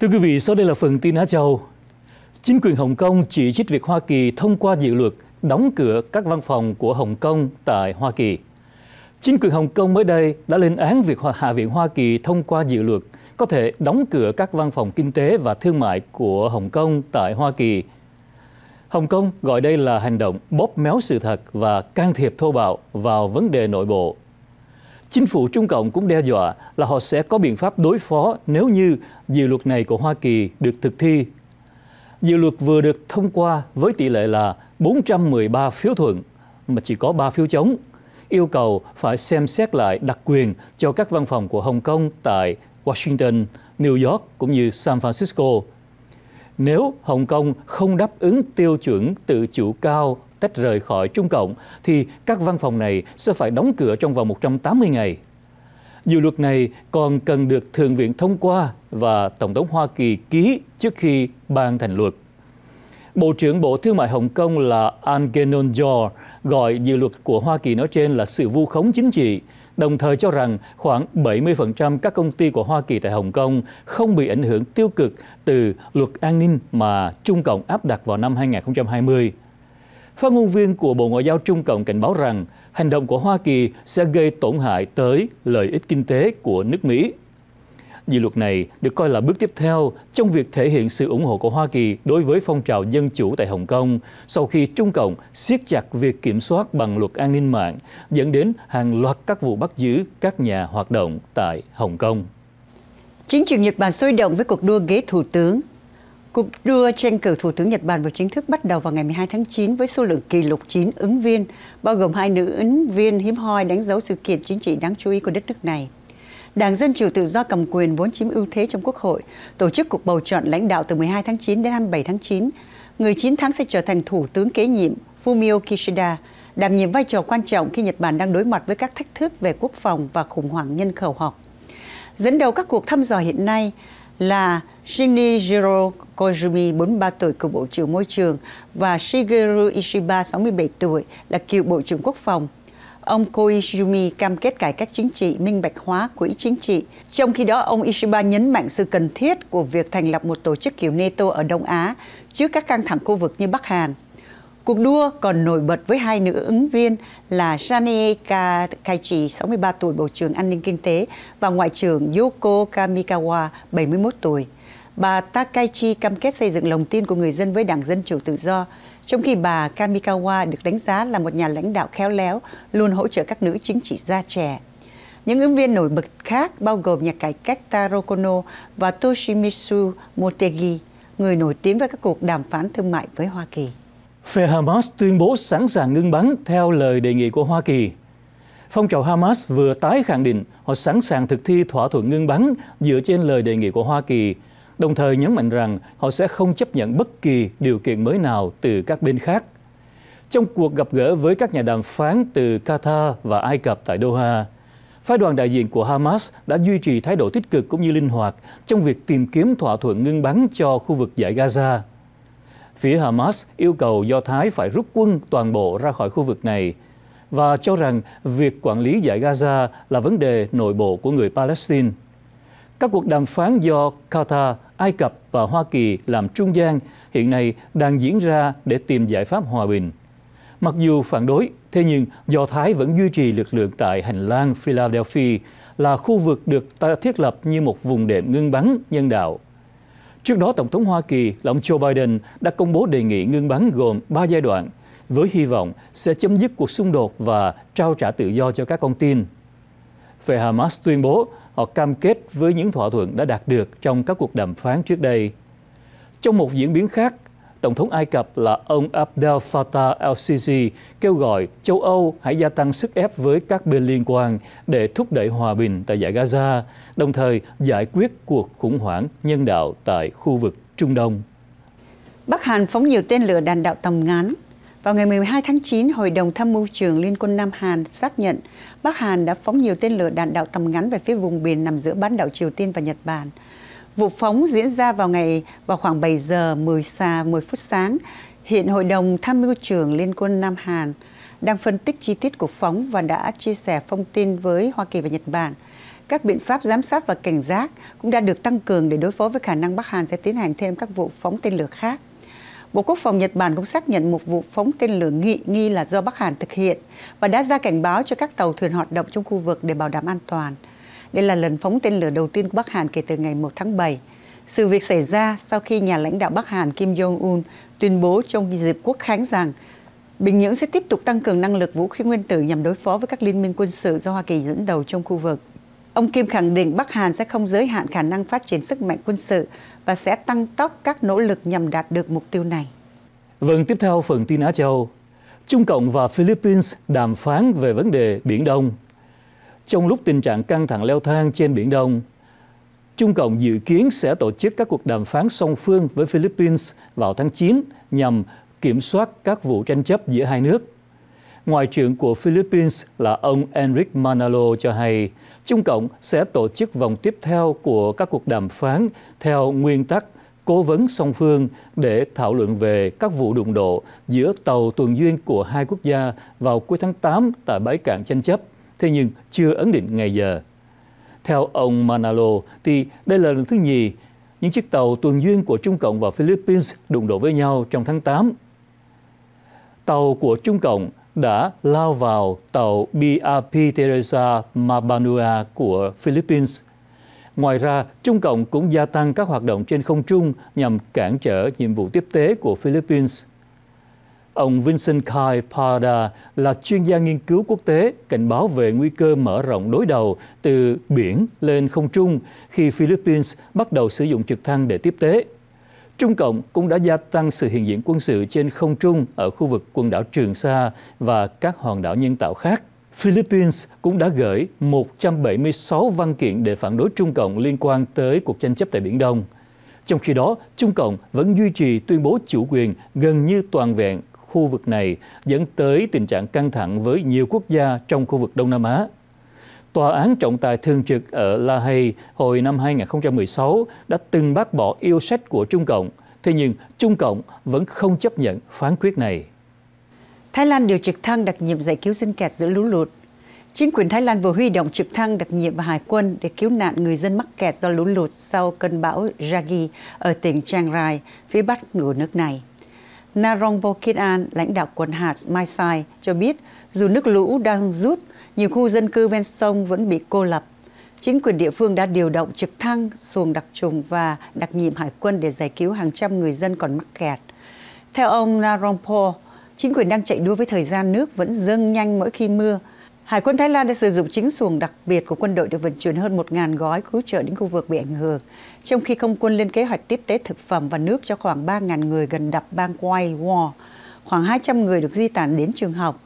Thưa quý vị, sau đây là phần tin Á Châu. Chính quyền Hồng Kông chỉ trích việc Hoa Kỳ thông qua dự luật đóng cửa các văn phòng của Hồng Kông tại Hoa Kỳ. Chính quyền Hồng Kông mới đây đã lên án việc Hạ viện Hoa Kỳ thông qua dự luật có thể đóng cửa các văn phòng kinh tế và thương mại của Hồng Kông tại Hoa Kỳ. Hồng Kông gọi đây là hành động bóp méo sự thật và can thiệp thô bạo vào vấn đề nội bộ Chính phủ Trung Cộng cũng đe dọa là họ sẽ có biện pháp đối phó nếu như dự luật này của Hoa Kỳ được thực thi. Dự luật vừa được thông qua với tỷ lệ là 413 phiếu thuận mà chỉ có 3 phiếu chống, yêu cầu phải xem xét lại đặc quyền cho các văn phòng của Hồng Kông tại Washington, New York cũng như San Francisco. Nếu Hồng Kông không đáp ứng tiêu chuẩn tự chủ cao tách rời khỏi Trung Cộng thì các văn phòng này sẽ phải đóng cửa trong vòng 180 ngày. Dự luật này còn cần được Thượng viện thông qua và Tổng thống Hoa Kỳ ký trước khi ban thành luật. Bộ trưởng Bộ Thương mại Hồng Kông là Angenon Jor gọi dự luật của Hoa Kỳ nói trên là sự vu khống chính trị, đồng thời cho rằng khoảng 70% các công ty của Hoa Kỳ tại Hồng Kông không bị ảnh hưởng tiêu cực từ luật an ninh mà Trung Cộng áp đặt vào năm 2020. Phát ngôn viên của Bộ Ngoại giao Trung Cộng cảnh báo rằng hành động của Hoa Kỳ sẽ gây tổn hại tới lợi ích kinh tế của nước Mỹ. Dự luật này được coi là bước tiếp theo trong việc thể hiện sự ủng hộ của Hoa Kỳ đối với phong trào dân chủ tại Hồng Kông sau khi Trung Cộng siết chặt việc kiểm soát bằng luật an ninh mạng, dẫn đến hàng loạt các vụ bắt giữ các nhà hoạt động tại Hồng Kông. Chính trường Nhật Bản sôi động với cuộc đua ghế thủ tướng Cuộc đua tranh cử Thủ tướng Nhật Bản vừa chính thức bắt đầu vào ngày 12 tháng 9 với số lượng kỷ lục 9 ứng viên, bao gồm hai nữ ứng viên hiếm hoi đánh dấu sự kiện chính trị đáng chú ý của đất nước này. Đảng Dân Chủ Tự do cầm quyền vốn chiếm ưu thế trong Quốc hội, tổ chức cuộc bầu chọn lãnh đạo từ 12 tháng 9 đến 27 tháng 9. Người chiến thắng sẽ trở thành Thủ tướng kế nhiệm Fumio Kishida, đảm nhiệm vai trò quan trọng khi Nhật Bản đang đối mặt với các thách thức về quốc phòng và khủng hoảng nhân khẩu học. Dẫn đầu các cuộc thăm dò hiện nay, là Shinichiro Koizumi 43 tuổi cựu Bộ trưởng Môi trường và Shigeru Ishiba 67 tuổi là cựu Bộ trưởng Quốc phòng. Ông Koizumi cam kết cải cách chính trị, minh bạch hóa quỹ chính trị. Trong khi đó, ông Ishiba nhấn mạnh sự cần thiết của việc thành lập một tổ chức kiểu NATO ở Đông Á trước các căng thẳng khu vực như Bắc Hàn. Cuộc đua còn nổi bật với hai nữ ứng viên là Jane Kaichi, 63 tuổi, Bộ trưởng An ninh Kinh tế, và Ngoại trưởng Yoko Kamikawa, 71 tuổi. Bà Takaichi cam kết xây dựng lòng tin của người dân với Đảng Dân Chủ Tự Do, trong khi bà Kamikawa được đánh giá là một nhà lãnh đạo khéo léo, luôn hỗ trợ các nữ chính trị gia trẻ. Những ứng viên nổi bật khác bao gồm nhà cải cách Taro Kono và Toshimitsu Motegi, người nổi tiếng với các cuộc đàm phán thương mại với Hoa Kỳ. Phe Hamas tuyên bố sẵn sàng ngưng bắn theo lời đề nghị của Hoa Kỳ. Phong trào Hamas vừa tái khẳng định họ sẵn sàng thực thi thỏa thuận ngưng bắn dựa trên lời đề nghị của Hoa Kỳ, đồng thời nhấn mạnh rằng họ sẽ không chấp nhận bất kỳ điều kiện mới nào từ các bên khác. Trong cuộc gặp gỡ với các nhà đàm phán từ Qatar và Ai Cập tại Doha, phái đoàn đại diện của Hamas đã duy trì thái độ tích cực cũng như linh hoạt trong việc tìm kiếm thỏa thuận ngưng bắn cho khu vực giải Gaza phía Hamas yêu cầu Do Thái phải rút quân toàn bộ ra khỏi khu vực này và cho rằng việc quản lý giải Gaza là vấn đề nội bộ của người Palestine. Các cuộc đàm phán do Qatar, Ai Cập và Hoa Kỳ làm trung gian hiện nay đang diễn ra để tìm giải pháp hòa bình. Mặc dù phản đối, thế nhưng Do Thái vẫn duy trì lực lượng tại hành lang Philadelphia là khu vực được ta thiết lập như một vùng đệm ngưng bắn nhân đạo Trước đó, Tổng thống Hoa Kỳ là ông Joe Biden đã công bố đề nghị ngưng bắn gồm 3 giai đoạn, với hy vọng sẽ chấm dứt cuộc xung đột và trao trả tự do cho các con tin. Về Hamas tuyên bố họ cam kết với những thỏa thuận đã đạt được trong các cuộc đàm phán trước đây. Trong một diễn biến khác, Tổng thống Ai Cập là ông Abdel Fattah el-Sisi kêu gọi châu Âu hãy gia tăng sức ép với các bên liên quan để thúc đẩy hòa bình tại giải Gaza, đồng thời giải quyết cuộc khủng hoảng nhân đạo tại khu vực Trung Đông. Bắc Hàn phóng nhiều tên lửa đạn đạo tầm ngắn. Vào ngày 12 tháng 9, Hội đồng Tham mưu trưởng Liên quân Nam Hàn xác nhận Bắc Hàn đã phóng nhiều tên lửa đạn đạo tầm ngắn về phía vùng biển nằm giữa bán đảo Triều Tiên và Nhật Bản. Vụ phóng diễn ra vào ngày vào khoảng 7 giờ 10 xà 10 phút sáng. Hiện Hội đồng Tham mưu trưởng Liên quân Nam Hàn đang phân tích chi tiết cuộc phóng và đã chia sẻ thông tin với Hoa Kỳ và Nhật Bản. Các biện pháp giám sát và cảnh giác cũng đã được tăng cường để đối phó với khả năng Bắc Hàn sẽ tiến hành thêm các vụ phóng tên lửa khác. Bộ Quốc phòng Nhật Bản cũng xác nhận một vụ phóng tên lửa nghị nghi là do Bắc Hàn thực hiện và đã ra cảnh báo cho các tàu thuyền hoạt động trong khu vực để bảo đảm an toàn. Đây là lần phóng tên lửa đầu tiên của Bắc Hàn kể từ ngày 1 tháng 7. Sự việc xảy ra sau khi nhà lãnh đạo Bắc Hàn Kim Jong-un tuyên bố trong dịp quốc khánh rằng Bình Nhưỡng sẽ tiếp tục tăng cường năng lực vũ khí nguyên tử nhằm đối phó với các liên minh quân sự do Hoa Kỳ dẫn đầu trong khu vực. Ông Kim khẳng định Bắc Hàn sẽ không giới hạn khả năng phát triển sức mạnh quân sự và sẽ tăng tốc các nỗ lực nhằm đạt được mục tiêu này. Vâng, tiếp theo phần tin Á Châu. Trung Cộng và Philippines đàm phán về vấn đề Biển Đông. Trong lúc tình trạng căng thẳng leo thang trên Biển Đông, Trung Cộng dự kiến sẽ tổ chức các cuộc đàm phán song phương với Philippines vào tháng 9 nhằm kiểm soát các vụ tranh chấp giữa hai nước. Ngoại trưởng của Philippines là ông Enrique Manalo cho hay, Trung Cộng sẽ tổ chức vòng tiếp theo của các cuộc đàm phán theo nguyên tắc cố vấn song phương để thảo luận về các vụ đụng độ giữa tàu tuần duyên của hai quốc gia vào cuối tháng 8 tại bãi cạn tranh chấp thế nhưng chưa ấn định ngày giờ. Theo ông Manalo thì đây là lần thứ nhì những chiếc tàu tuần duyên của Trung Cộng và Philippines đụng độ với nhau trong tháng 8. Tàu của Trung Cộng đã lao vào tàu BRP Teresa Mabanua của Philippines. Ngoài ra, Trung Cộng cũng gia tăng các hoạt động trên không trung nhằm cản trở nhiệm vụ tiếp tế của Philippines. Ông Vincent Kai Parda là chuyên gia nghiên cứu quốc tế cảnh báo về nguy cơ mở rộng đối đầu từ biển lên không trung khi Philippines bắt đầu sử dụng trực thăng để tiếp tế. Trung Cộng cũng đã gia tăng sự hiện diện quân sự trên không trung ở khu vực quần đảo Trường Sa và các hòn đảo nhân tạo khác. Philippines cũng đã gửi 176 văn kiện để phản đối Trung Cộng liên quan tới cuộc tranh chấp tại Biển Đông. Trong khi đó, Trung Cộng vẫn duy trì tuyên bố chủ quyền gần như toàn vẹn khu vực này dẫn tới tình trạng căng thẳng với nhiều quốc gia trong khu vực Đông Nam Á. Tòa án trọng tài thường trực ở La Hay hồi năm 2016 đã từng bác bỏ yêu sách của Trung Cộng, thế nhưng Trung Cộng vẫn không chấp nhận phán quyết này. Thái Lan điều trực thăng đặc nhiệm giải cứu dân kẹt giữa lũ lụt. Chính quyền Thái Lan vừa huy động trực thăng đặc nhiệm và hải quân để cứu nạn người dân mắc kẹt do lũ lụt sau cơn bão Yagi ở tỉnh Chiang Rai, phía bắc của nước này. Narongbo Kidan, lãnh đạo quận hạt Mai Sai, cho biết dù nước lũ đang rút, nhiều khu dân cư ven sông vẫn bị cô lập. Chính quyền địa phương đã điều động trực thăng, xuồng đặc trùng và đặc nhiệm hải quân để giải cứu hàng trăm người dân còn mắc kẹt. Theo ông Narongpo, chính quyền đang chạy đua với thời gian nước vẫn dâng nhanh mỗi khi mưa, Hải quân Thái Lan đã sử dụng chính xuồng đặc biệt của quân đội để vận chuyển hơn 1.000 gói cứu trợ đến khu vực bị ảnh hưởng, trong khi không quân lên kế hoạch tiếp tế thực phẩm và nước cho khoảng 3.000 người gần đập bang Quai War. Khoảng 200 người được di tản đến trường học.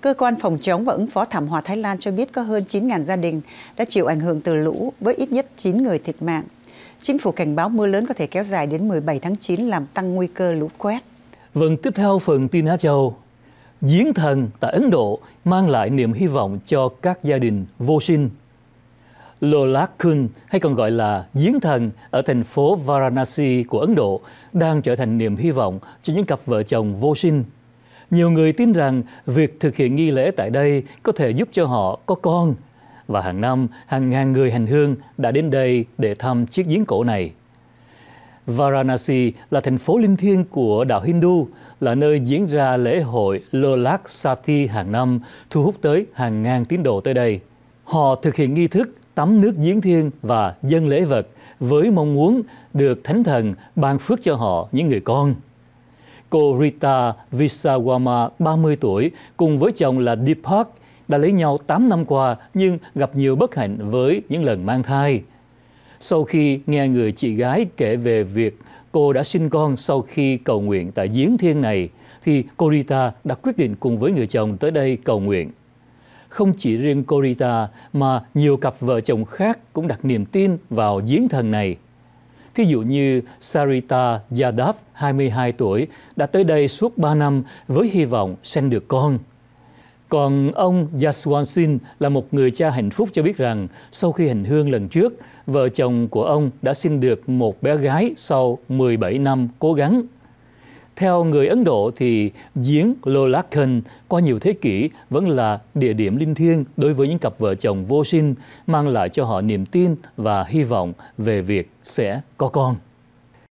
Cơ quan phòng chống và ứng phó thảm họa Thái Lan cho biết có hơn 9.000 gia đình đã chịu ảnh hưởng từ lũ với ít nhất 9 người thiệt mạng. Chính phủ cảnh báo mưa lớn có thể kéo dài đến 17 tháng 9 làm tăng nguy cơ lũ quét. Vâng, tiếp theo phần tin Á Châu. Giếng thần tại Ấn Độ mang lại niềm hy vọng cho các gia đình vô sinh. Lolakun hay còn gọi là giếng thần ở thành phố Varanasi của Ấn Độ đang trở thành niềm hy vọng cho những cặp vợ chồng vô sinh. Nhiều người tin rằng việc thực hiện nghi lễ tại đây có thể giúp cho họ có con và hàng năm hàng ngàn người hành hương đã đến đây để thăm chiếc giếng cổ này. Varanasi là thành phố linh thiêng của đạo Hindu, là nơi diễn ra lễ hội Lolak Sati hàng năm, thu hút tới hàng ngàn tín đồ tới đây. Họ thực hiện nghi thức tắm nước giếng thiêng và dân lễ vật với mong muốn được Thánh Thần ban phước cho họ những người con. Cô Rita Visawama, 30 tuổi, cùng với chồng là Deepak, đã lấy nhau 8 năm qua nhưng gặp nhiều bất hạnh với những lần mang thai sau khi nghe người chị gái kể về việc cô đã sinh con sau khi cầu nguyện tại giếng thiên này, thì cô Rita đã quyết định cùng với người chồng tới đây cầu nguyện. Không chỉ riêng cô Rita mà nhiều cặp vợ chồng khác cũng đặt niềm tin vào giếng thần này. Thí dụ như Sarita Yadav, 22 tuổi, đã tới đây suốt 3 năm với hy vọng sinh được con – còn ông Yaswan Sin là một người cha hạnh phúc cho biết rằng sau khi hành hương lần trước, vợ chồng của ông đã sinh được một bé gái sau 17 năm cố gắng. Theo người Ấn Độ thì giếng Lolakan qua nhiều thế kỷ vẫn là địa điểm linh thiêng đối với những cặp vợ chồng vô sinh, mang lại cho họ niềm tin và hy vọng về việc sẽ có con.